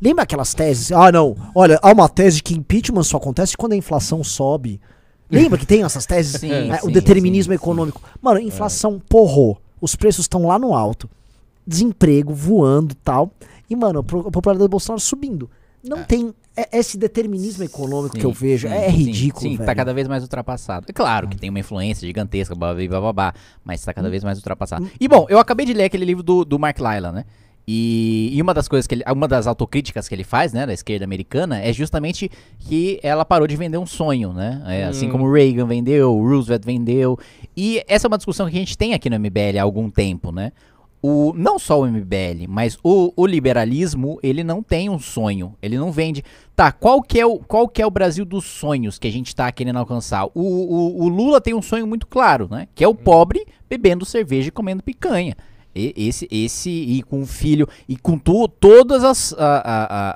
Lembra aquelas teses? Ah, não. Olha, há uma tese que impeachment só acontece quando a inflação sobe. Lembra que tem essas teses? Sim, é, sim, o determinismo sim, econômico. Mano, é. inflação é. porrou. Os preços estão lá no alto. Desemprego voando tal. E, mano, a popularidade do Bolsonaro subindo. Não é. tem é, esse determinismo econômico sim, que eu vejo sim, é ridículo. Sim, tá velho. tá cada vez mais ultrapassado. É claro que é. tem uma influência gigantesca, blá blá blá, blá mas tá cada hum. vez mais ultrapassado. Hum. E bom, eu acabei de ler aquele livro do, do Mark Lyla, né? E, e, uma das coisas que ele, uma das autocríticas que ele faz, né, da esquerda americana, é justamente que ela parou de vender um sonho, né? É, assim hum. Assim como Reagan vendeu, Roosevelt vendeu. E essa é uma discussão que a gente tem aqui no MBL há algum tempo, né? O, não só o MBL, mas o, o liberalismo, ele não tem um sonho, ele não vende. Tá, qual que é o, qual que é o Brasil dos sonhos que a gente tá querendo alcançar? O, o, o Lula tem um sonho muito claro, né? Que é o hum. pobre bebendo cerveja e comendo picanha. E, esse, esse e com o filho e com tu, todas as, a,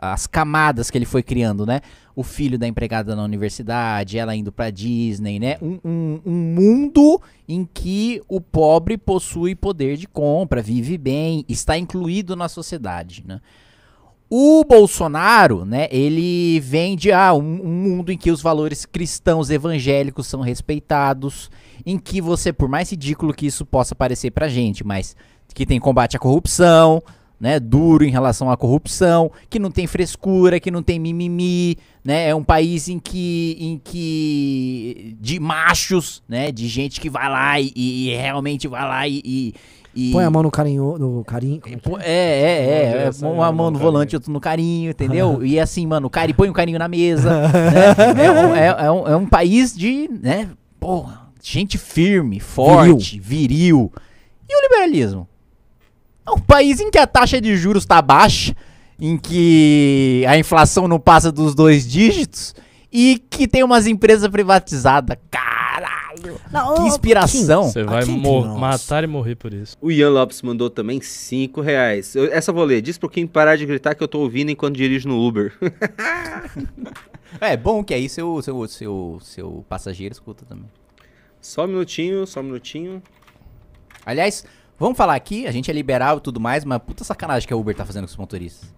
a, as camadas que ele foi criando, né? O filho da empregada na universidade, ela indo pra Disney, né? Um, um, um mundo em que o pobre possui poder de compra, vive bem, está incluído na sociedade, né? O Bolsonaro, né, ele vende ah, um, um, mundo em que os valores cristãos evangélicos são respeitados, em que você, por mais ridículo que isso possa parecer pra gente, mas que tem combate à corrupção, né, duro em relação à corrupção, que não tem frescura, que não tem mimimi, né, é um país em que, em que de machos, né, de gente que vai lá e, e realmente vai lá e, e e... Põe a mão no carinho. No carinho é, é, é, é. é, é uma mão no volante, outra no carinho, entendeu? E assim, mano, o cara põe o carinho na mesa. Né? É, um, é um país de, né? Porra, gente firme, forte, viril. E o liberalismo? É um país em que a taxa de juros tá baixa, em que a inflação não passa dos dois dígitos e que tem umas empresas privatizadas. Cara não, que inspiração. Você vai matar e morrer por isso. O Ian Lopes mandou também 5 reais. Eu, essa eu vou ler. Diz pro Kim parar de gritar que eu tô ouvindo enquanto dirijo no Uber. é bom que aí seu, seu, seu, seu passageiro escuta também. Só um minutinho, só um minutinho. Aliás, vamos falar aqui, a gente é liberal e tudo mais, mas puta sacanagem que a Uber tá fazendo com os motoristas.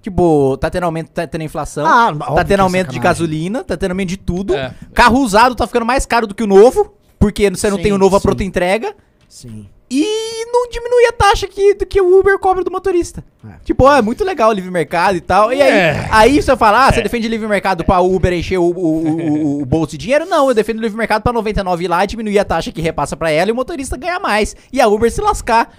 Tipo, tá tendo aumento, tá tendo inflação, ah, tá tendo é aumento é de gasolina, tá tendo aumento de tudo. É, Carro usado tá ficando mais caro do que o novo, porque você sim, não tem o novo sim. a pronta entrega. Sim. E não diminui a taxa que, do que o Uber cobra do motorista. É. Tipo, ó, ah, é muito legal o livre mercado e tal. E aí, é. aí você fala, ah, você é. defende livre mercado pra Uber encher o, o, o, o, bolso de dinheiro? Não, eu defendo livre mercado pra 99 ir lá e diminuir a taxa que repassa pra ela e o motorista ganhar mais. E a Uber se lascar.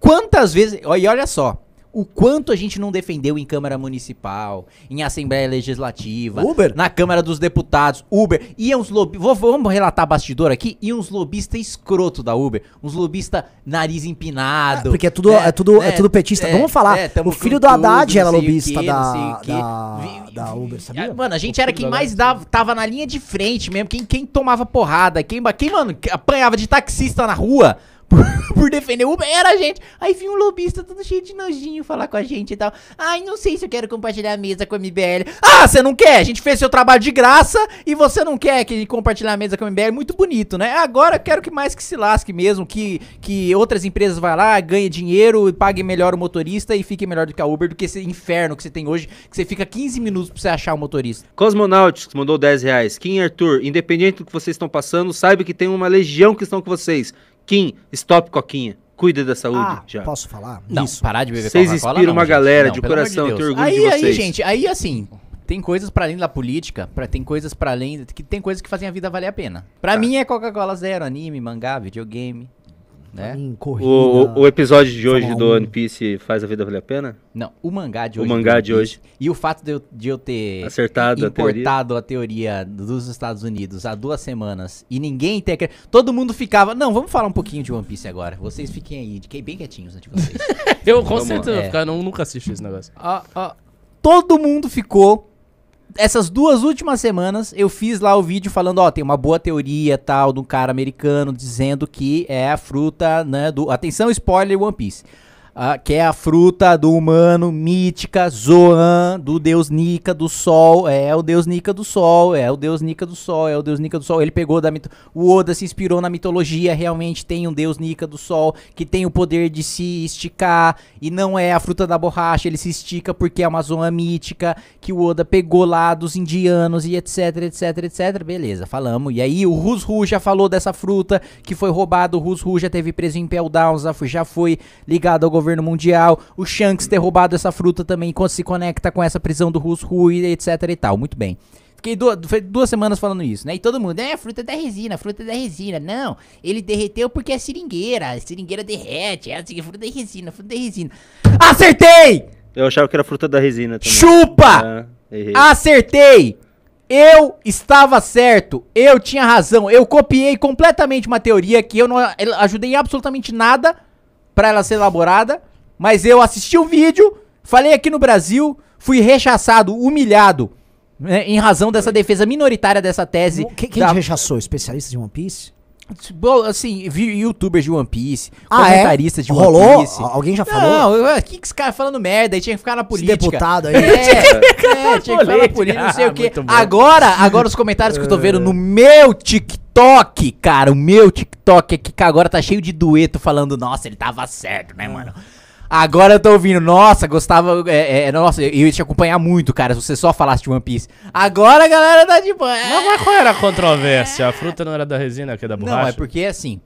Quantas vezes. E olha só, o quanto a gente não defendeu em Câmara Municipal, em Assembleia Legislativa, Uber. na Câmara dos Deputados, Uber, e é uns lobistas, vamos relatar bastidor aqui, e uns lobistas escroto da Uber, uns lobistas nariz empinado. Ah, porque é tudo, é, é tudo, é, é tudo petista, é, vamos falar, é, o filho do Haddad tudo, era lobista que, da, da, da, Uber, sabia? Mano, a gente era quem mais dava, tava na linha de frente mesmo, quem, quem tomava porrada, quem, quem, mano, apanhava de taxista na rua, por, por, defender o Uber, era a gente. Aí vinha um lobista todo cheio de nojinho falar com a gente e tal. Ai, não sei se eu quero compartilhar a mesa com a MBL. Ah, você não quer? A gente fez seu trabalho de graça e você não quer que compartilhar a mesa com a MBL. Muito bonito, né? Agora eu quero que mais que se lasque mesmo, que, que outras empresas vá lá, ganhe dinheiro, pague melhor o motorista e fique melhor do que a Uber, do que esse inferno que você tem hoje, que você fica 15 minutos pra você achar o um motorista. Cosmonautics mandou 10 reais. Kim é Arthur, independente do que vocês estão passando, saiba que tem uma legião que estão com vocês Kim, stop coquinha. Cuida da saúde, ah, já. posso falar? Não, Isso. parar de beber Vocês inspiram uma gente. galera não, de coração, de tenho orgulho aí, de vocês. Aí, gente, aí assim, tem coisas para além da política, tem coisas para além, que tem coisas que fazem a vida valer a pena. Para tá. mim é Coca-Cola zero, anime, mangá, videogame. Tá né? Em corrida. O, o episódio de hoje do One Piece faz a vida valer a pena? Não, o mangá de hoje. O mangá de hoje. E o fato de eu, de eu ter Acertado importado a teoria. a teoria. dos Estados Unidos há duas semanas e ninguém ter. Todo mundo ficava. Não, vamos falar um pouquinho de One Piece agora. Vocês fiquem aí, fiquei bem quietinhos né, de vocês. eu com certeza, é. nunca assisti esse negócio. Ah, ah. Todo mundo ficou essas duas últimas semanas eu fiz lá o vídeo falando, ó, tem uma boa teoria tal de um cara americano dizendo que é a fruta, né, do atenção spoiler One Piece. Ah, que é a fruta do humano, mítica, Zoan, do deus Nica do Sol, é o deus Nica do Sol, é o deus Nica do Sol, é o deus Nica do Sol. Ele pegou da mito... o Oda se inspirou na mitologia, realmente tem um deus Nica do Sol que tem o poder de se esticar e não é a fruta da borracha, ele se estica porque é uma Zoan mítica que o Oda pegou lá dos indianos e etc, etc, etc. Beleza, falamos. E aí o Rusru já falou dessa fruta que foi roubado, o Rusru já teve preso em Peldowns, já foi ligado ao governo governo mundial, o Shanks ter roubado essa fruta também quando se conecta com essa prisão do Russo Rui, etc e tal. Muito bem. Fiquei duas, duas semanas falando isso, né? E todo mundo, é, fruta é da resina, fruta é da resina. Não, ele derreteu porque é seringueira, a seringueira derrete, é assim, fruta da é resina, fruta da resina. Acertei! Eu achava que era fruta da resina também. Chupa! Ah, Acertei! Eu estava certo, eu tinha razão, eu copiei completamente uma teoria que eu não ajudei absolutamente nada para ela ser elaborada, mas eu assisti o vídeo, falei aqui no Brasil, fui rechaçado, humilhado, né, em razão dessa defesa minoritária dessa tese. Quem, quem da... te rechaçou? Especialista de One Piece? Bom, assim, youtubers de One Piece, ah, é? comentaristas é? de One Rolou? Piece. Alguém já falou? Não, o que esse cara falando merda? Aí tinha que ficar na política. Esse deputado aí. É, é, tinha que é. ficar na política, não sei ah, o quê. Agora, agora os comentários que eu tô vendo no meu TikTok, cara, o meu TikTok aqui, é que agora tá cheio de dueto falando, nossa, ele tava certo, né, mano? Agora eu tô ouvindo, nossa, gostava. É, é, é, nossa, eu ia te acompanhar muito, cara, se você só falasse de One Piece. Agora a galera tá de boa. Não, mas qual era a é. controvérsia? A fruta não era da resina, que é da borracha? Não, é porque assim.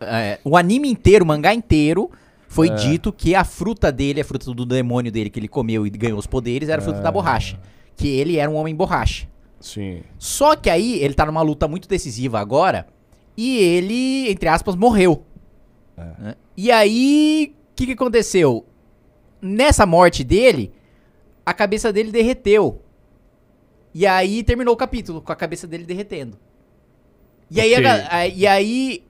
É, o anime inteiro, o mangá inteiro, foi é. dito que a fruta dele, a fruta do demônio dele que ele comeu e ganhou os poderes, era a fruta da é. borracha. Que ele era um homem borracha. Sim. Só que aí ele tá numa luta muito decisiva agora. E ele, entre aspas, morreu. É. Né? E aí que, que aconteceu? Nessa morte dele, a cabeça dele derreteu. E aí terminou o capítulo com a cabeça dele derretendo. E okay. aí, a, a, e aí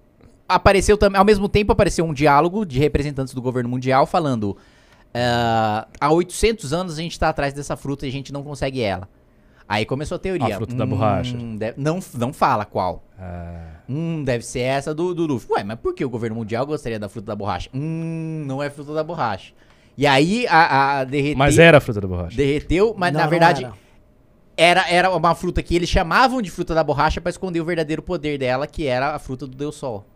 apareceu também, ao mesmo tempo apareceu um diálogo de representantes do governo mundial falando: uh, há 800 anos a gente está atrás dessa fruta e a gente não consegue ela. Aí começou a teoria. A fruta hum, da borracha. Deve, não, não fala qual. Ah. Hum, deve ser essa do, do Luffy. Ué, mas por que o governo mundial gostaria da fruta da borracha? Hum, não é fruta da borracha. E aí a, a derreteu. Mas era a fruta da borracha. Derreteu, mas não, na verdade. Era. era. Era, uma fruta que eles chamavam de fruta da borracha para esconder o verdadeiro poder dela, que era a fruta do Deus Sol.